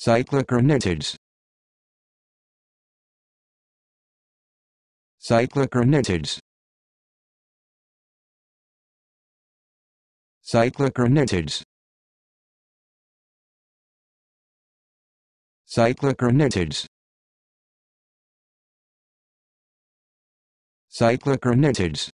Cyclocronatids Cyclocronatids Cyclocronatids Cyclocronatids Cyclocronatids